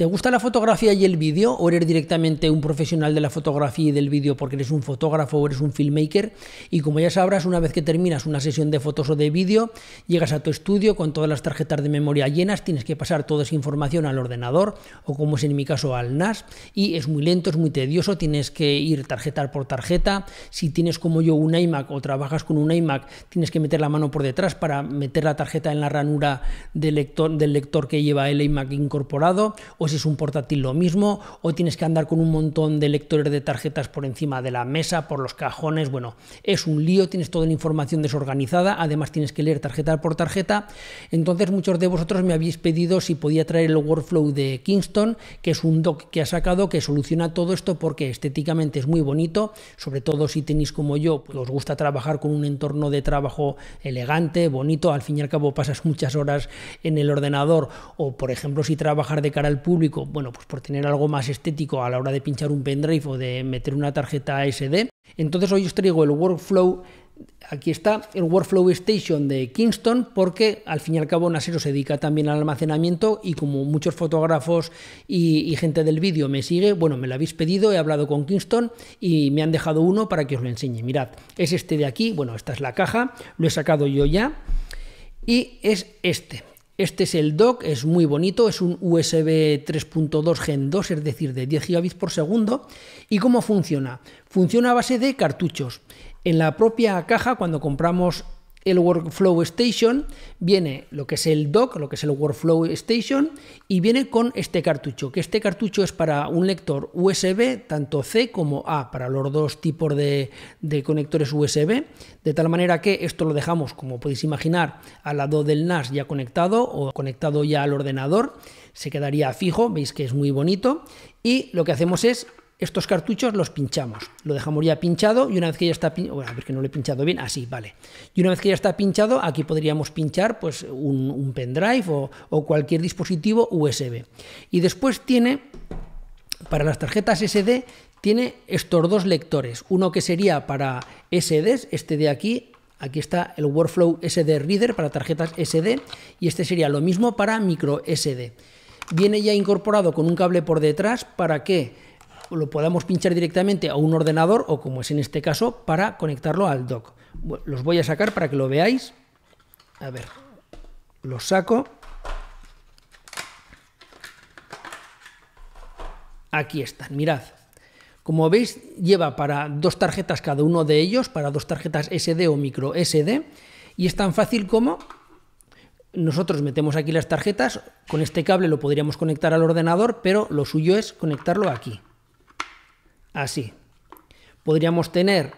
¿Te gusta la fotografía y el vídeo? ¿O eres directamente un profesional de la fotografía y del vídeo porque eres un fotógrafo o eres un filmmaker? Y como ya sabrás, una vez que terminas una sesión de fotos o de vídeo, llegas a tu estudio con todas las tarjetas de memoria llenas, tienes que pasar toda esa información al ordenador o como es en mi caso al NAS y es muy lento, es muy tedioso, tienes que ir tarjeta por tarjeta. Si tienes como yo un iMac o trabajas con un iMac, tienes que meter la mano por detrás para meter la tarjeta en la ranura del lector, del lector que lleva el iMac incorporado. O si es un portátil lo mismo, o tienes que andar con un montón de lectores de tarjetas por encima de la mesa, por los cajones, bueno, es un lío, tienes toda la información desorganizada, además tienes que leer tarjeta por tarjeta, entonces muchos de vosotros me habéis pedido si podía traer el workflow de Kingston, que es un doc que ha sacado que soluciona todo esto porque estéticamente es muy bonito, sobre todo si tenéis como yo, pues, os gusta trabajar con un entorno de trabajo elegante, bonito, al fin y al cabo pasas muchas horas en el ordenador, o por ejemplo si trabajar de cara al público, bueno, pues por tener algo más estético a la hora de pinchar un pendrive o de meter una tarjeta SD. Entonces hoy os traigo el workflow Aquí está el Workflow Station de Kingston porque al fin y al cabo Nasero se dedica también al almacenamiento y como muchos fotógrafos y, y gente del vídeo me sigue, bueno, me lo habéis pedido, he hablado con Kingston y me han dejado uno para que os lo enseñe. Mirad, es este de aquí, bueno, esta es la caja, lo he sacado yo ya y es este. Este es el dock, es muy bonito, es un USB 3.2 Gen 2, es decir, de 10 gigabits por segundo. ¿Y cómo funciona? Funciona a base de cartuchos. En la propia caja, cuando compramos el Workflow Station, viene lo que es el dock, lo que es el Workflow Station, y viene con este cartucho, que este cartucho es para un lector USB, tanto C como A, para los dos tipos de, de conectores USB, de tal manera que esto lo dejamos, como podéis imaginar, al lado del NAS ya conectado o conectado ya al ordenador, se quedaría fijo, veis que es muy bonito, y lo que hacemos es estos cartuchos los pinchamos, lo dejamos ya pinchado y una vez que ya está pinchado, bueno, a que no lo he pinchado bien, así, vale. Y una vez que ya está pinchado, aquí podríamos pinchar pues, un, pendrive o, o cualquier dispositivo USB. Y después tiene, para las tarjetas SD, tiene estos dos lectores, uno que sería para SDs, este de aquí, aquí está el Workflow SD Reader para tarjetas SD, y este sería lo mismo para micro SD. Viene ya incorporado con un cable por detrás para que lo podamos pinchar directamente a un ordenador o como es en este caso para conectarlo al dock. Los voy a sacar para que lo veáis. A ver, los saco. Aquí están, mirad. Como veis, lleva para dos tarjetas cada uno de ellos, para dos tarjetas SD o micro SD, y es tan fácil como nosotros metemos aquí las tarjetas, con este cable lo podríamos conectar al ordenador, pero lo suyo es conectarlo aquí así. Podríamos tener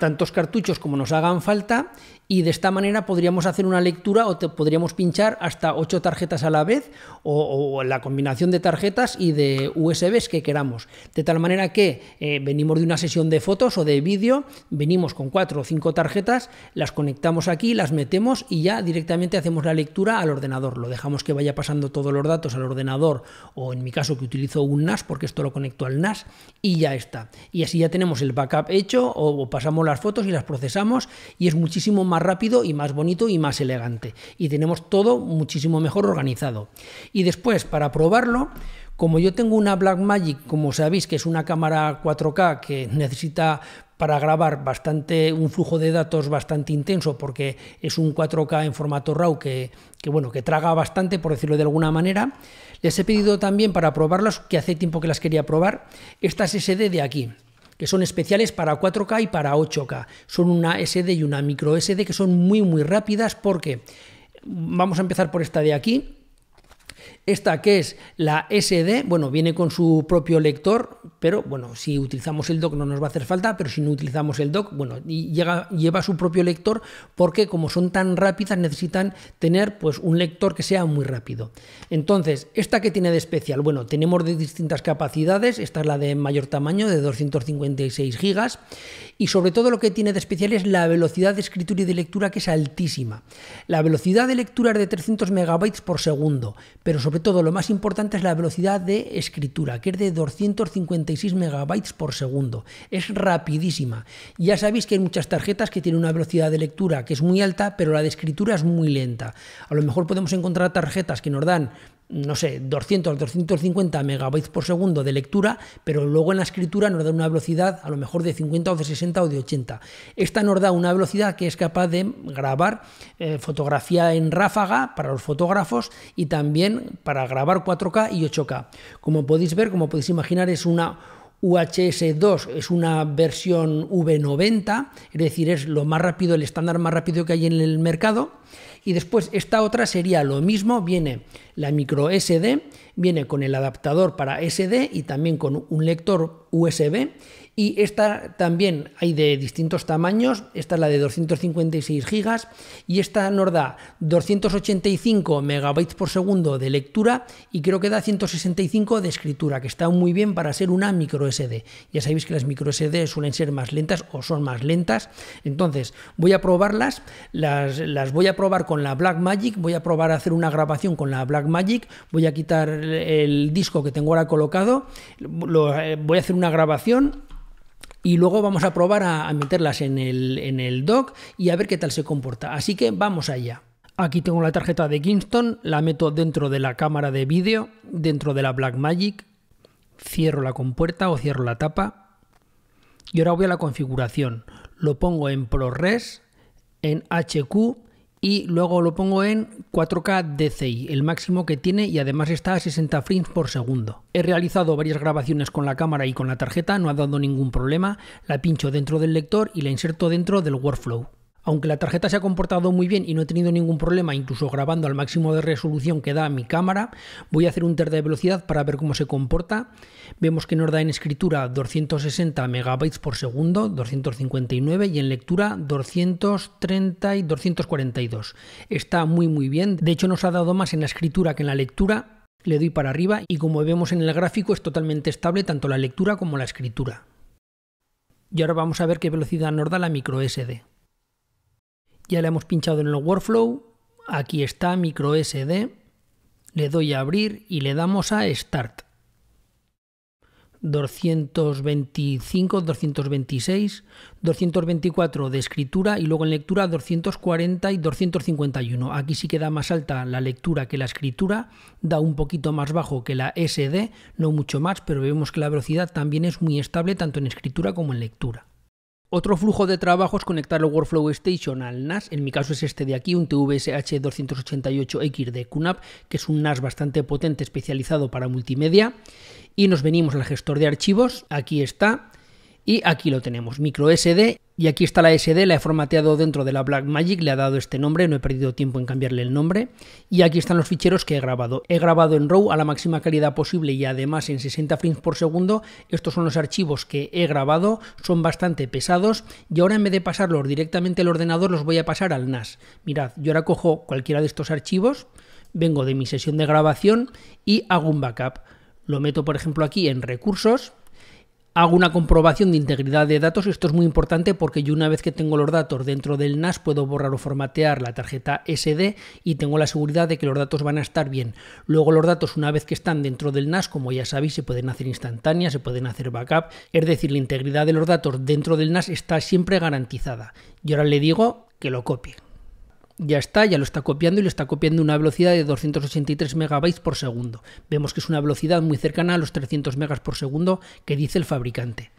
tantos cartuchos como nos hagan falta y de esta manera podríamos hacer una lectura o te podríamos pinchar hasta 8 tarjetas a la vez o, la combinación de tarjetas y de USBs que queramos. De tal manera que eh, venimos de una sesión de fotos o de vídeo, venimos con cuatro o cinco tarjetas, las conectamos aquí, las metemos y ya directamente hacemos la lectura al ordenador. Lo dejamos que vaya pasando todos los datos al ordenador o en mi caso que utilizo un NAS porque esto lo conecto al NAS y ya está. Y así ya tenemos el backup hecho o pasamos la las fotos y las procesamos y es muchísimo más rápido y más bonito y más elegante. Y tenemos todo muchísimo mejor organizado. Y después, para probarlo, como yo tengo una Blackmagic, como sabéis, que es una cámara 4K que necesita para grabar bastante un flujo de datos bastante intenso porque es un 4K en formato RAW que, que, bueno que traga bastante por decirlo de alguna manera les he pedido también para probarlas que hace tiempo que las quería probar estas SD de aquí que son especiales para 4K y para 8K. Son una SD y una micro SD que son muy muy rápidas porque mm, vamos a empezar por esta de aquí. Esta que es la SD, bueno, viene con su propio lector, pero bueno, si utilizamos el dock no nos va a hacer falta, pero si no utilizamos el dock, bueno, llega, lleva su propio lector porque como son tan rápidas necesitan tener pues un lector que sea muy rápido. Entonces, ¿esta que tiene de especial? Bueno, tenemos de distintas capacidades, esta es la de mayor tamaño, de 256 gigas, y sobre todo lo que tiene de especial es la velocidad de escritura y de lectura que es altísima. La velocidad de lectura es de 300 megabytes por segundo, pero sobre sobre todo lo más importante es la velocidad de escritura, que es de 256 megabytes por segundo. Es rapidísima. Ya sabéis que hay muchas tarjetas que tienen una velocidad de lectura que es muy alta, pero la de escritura es muy lenta. A lo mejor podemos encontrar tarjetas que nos dan no sé, 200, 250 megabytes por segundo de lectura, pero luego en la escritura nos da una velocidad a lo mejor de 50 o de 60 o de 80. Esta nos da una velocidad que es capaz de grabar eh, fotografía en ráfaga para los fotógrafos y también para grabar 4K y 8K. Como podéis ver, como podéis imaginar, es una UHS 2 es una versión V90, es decir, es lo más rápido, el estándar más rápido que hay en el mercado. Y después esta otra sería lo mismo, viene la micro SD, viene con el adaptador para SD y también con un lector USB. Y esta también hay de distintos tamaños. Esta es la de 256 GB y esta nos da 285 megabytes por segundo de lectura y creo que da 165 de escritura, que está muy bien para ser una micro SD. Ya sabéis que las micro SD suelen ser más lentas o son más lentas. Entonces voy a probarlas. Las, las voy a probar con la black magic Voy a probar a hacer una grabación con la black magic Voy a quitar el, disco que tengo ahora colocado, lo, eh, voy a hacer una grabación y luego vamos a probar a, meterlas en el, en el dock y a ver qué tal se comporta. Así que vamos allá. Aquí tengo la tarjeta de Kingston, la meto dentro de la cámara de vídeo, dentro de la Blackmagic, cierro la compuerta o cierro la tapa y ahora voy a la configuración. Lo pongo en ProRes, en HQ y luego lo pongo en 4K DCI, el máximo que tiene y además está a 60 frames por segundo. He realizado varias grabaciones con la cámara y con la tarjeta, no ha dado ningún problema, la pincho dentro del lector y la inserto dentro del workflow. Aunque la tarjeta se ha comportado muy bien y no he tenido ningún problema, incluso grabando al máximo de resolución que da mi cámara, voy a hacer un test de velocidad para ver cómo se comporta. Vemos que nos da en escritura 260 megabytes por segundo, 259 y en lectura 230 y 242. Está muy muy bien, de hecho nos ha dado más en la escritura que en la lectura. Le doy para arriba y como vemos en el gráfico es totalmente estable tanto la lectura como la escritura. Y ahora vamos a ver qué velocidad nos da la micro SD. Ya le hemos pinchado en el workflow. Aquí está micro SD, Le doy a abrir y le damos a Start. 225, 226, 224 de escritura y luego en lectura 240 y 251. Aquí sí queda más alta la lectura que la escritura, da un poquito más bajo que la SD, no mucho más, pero vemos que la velocidad también es muy estable tanto en escritura como en lectura. Otro flujo de trabajo es conectar el Workflow Station al NAS. En mi caso es este de aquí, un TVSH288X de QNAP, que es un NAS bastante potente especializado para multimedia. Y nos venimos al gestor de archivos. Aquí está. Y aquí lo tenemos, micro SD. Y aquí está la SD, la he formateado dentro de la Blackmagic, le ha dado este nombre, no he perdido tiempo en cambiarle el nombre. Y aquí están los ficheros que he grabado. He grabado en RAW a la máxima calidad posible y además en 60 frames por segundo. Estos son los archivos que he grabado, son bastante pesados y ahora en vez de pasarlos directamente al ordenador los voy a pasar al NAS. Mirad, yo ahora cojo cualquiera de estos archivos, vengo de mi sesión de grabación y hago un backup. Lo meto por ejemplo aquí en recursos hago una comprobación de integridad de datos. Esto es muy importante porque yo una vez que tengo los datos dentro del NAS puedo borrar o formatear la tarjeta SD y tengo la seguridad de que los datos van a estar bien. Luego los datos una vez que están dentro del NAS, como ya sabéis, se pueden hacer instantáneas, se pueden hacer backup. Es decir, la integridad de los datos dentro del NAS está siempre garantizada. Y ahora le digo que lo copie ya está, ya lo está copiando y lo está copiando a una velocidad de 283 megabytes por segundo. Vemos que es una velocidad muy cercana a los 300 megas por segundo que dice el fabricante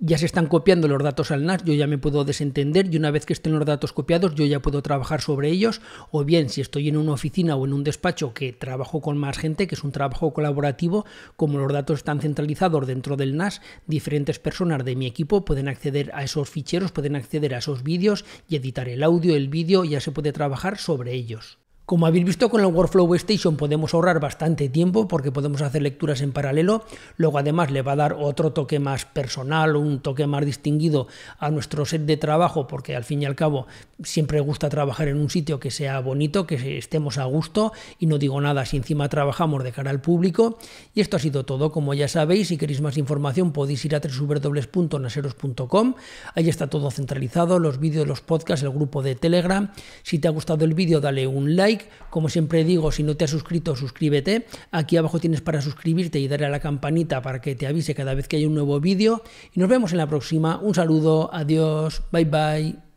ya se están copiando los datos al NAS, yo ya me puedo desentender y una vez que estén los datos copiados yo ya puedo trabajar sobre ellos, o bien si estoy en una oficina o en un despacho que trabajo con más gente, que es un trabajo colaborativo, como los datos están centralizados dentro del NAS, diferentes personas de mi equipo pueden acceder a esos ficheros, pueden acceder a esos vídeos y editar el audio, el vídeo, ya se puede trabajar sobre ellos. Como habéis visto con el Workflow Station podemos ahorrar bastante tiempo porque podemos hacer lecturas en paralelo, luego además le va a dar otro toque más personal, un toque más distinguido a nuestro set de trabajo porque al fin y al cabo siempre gusta trabajar en un sitio que sea bonito, que estemos a gusto y no digo nada si encima trabajamos de cara al público y esto ha sido todo, como ya sabéis, si queréis más información podéis ir a www.naseros.com, ahí está todo centralizado, los vídeos, los podcasts, el grupo de Telegram, si te ha gustado el vídeo dale un like, como siempre digo, si no te has suscrito, suscríbete. Aquí abajo tienes para suscribirte y darle a la campanita para que te avise cada vez que hay un nuevo vídeo. Y nos vemos en la próxima. Un saludo, adiós, bye bye.